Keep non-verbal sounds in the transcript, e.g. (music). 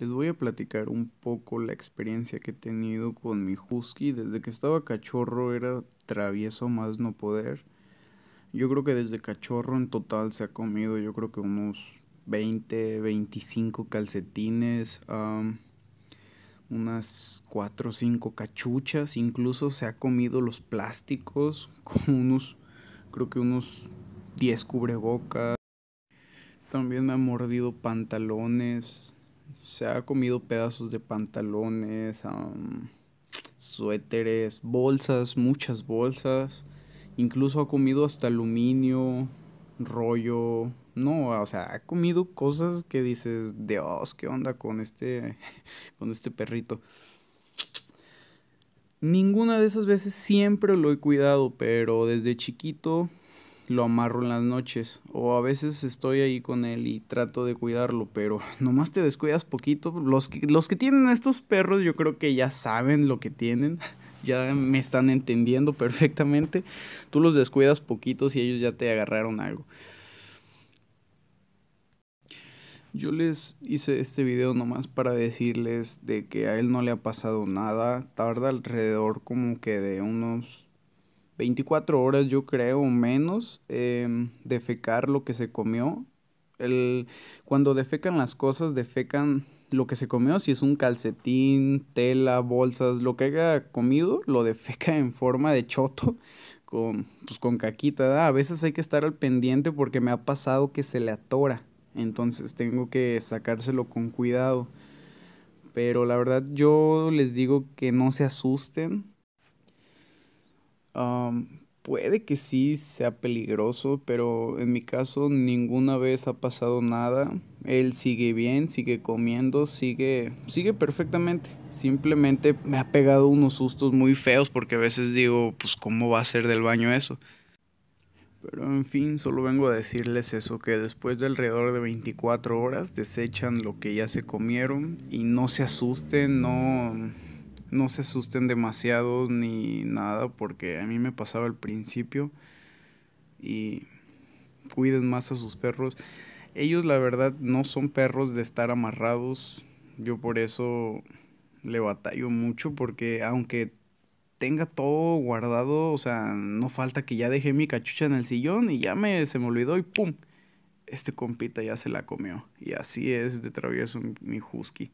Les voy a platicar un poco la experiencia que he tenido con mi husky. Desde que estaba cachorro era travieso más no poder. Yo creo que desde cachorro en total se ha comido yo creo que unos 20, 25 calcetines, unas 4 o 5 cachuchas, incluso se ha comido los plásticos (laughs) con unos, creo que unos 10 cubrebocas. También me ha mordido pantalones, se ha comido pedazos de pantalones, suéteres, bolsas, muchas bolsas. Incluso ha comido hasta aluminio, rollo. No, o sea, ha comido cosas que dices, Dios, ¿qué onda con este, (laughs) con este perrito? Ninguna de esas veces siempre lo he cuidado, pero desde chiquito lo amarro en las noches o a veces estoy ahí con él y trato de cuidarlo, pero (laughs) nomás te descuidas poquito. Los que, los que tienen estos perros yo creo que ya saben lo que tienen, (laughs) ya me están entendiendo (laughs) perfectamente. Tú los descuidas poquito si ellos ya te agarraron algo. Yo les hice este video nomás para decirles de que a él no le ha pasado nada, tarda alrededor como que de unos 24 horas yo creo menos em, defecar lo que se comió. El, cuando defecan las cosas, defecan lo que se comió, si es un calcetín, tela, bolsas, lo que haya comido, lo (laughs) defeca en forma de choto, con, pues con caquita. Ah, a veces hay que estar al pendiente porque me ha pasado que se le atora, entonces tengo que sacárselo con cuidado. Pero la verdad yo les digo que no se asusten, puede que sí sea peligroso, pero en mi caso ninguna vez ha pasado nada. Él sigue bien, sigue comiendo, sigue, sigue perfectamente. Simplemente me ha pegado unos sustos muy feos porque a veces digo, pues cómo va a ser del baño eso. Pero en fin, solo vengo a decirles eso, que después de alrededor de 24 horas desechan lo que ya se comieron y no se asusten, no no se asusten demasiado ni nada, porque a mí me pasaba al principio. Y cuiden más a sus perros. Ellos la verdad no son perros de estar amarrados. Yo por eso le batallo mucho porque aunque tenga todo guardado, o sea, no falta que ya dejé mi cachucha en el sillón y ya me se me olvidó y pum, este compita ya se la comió. Y así es de travieso mi husky.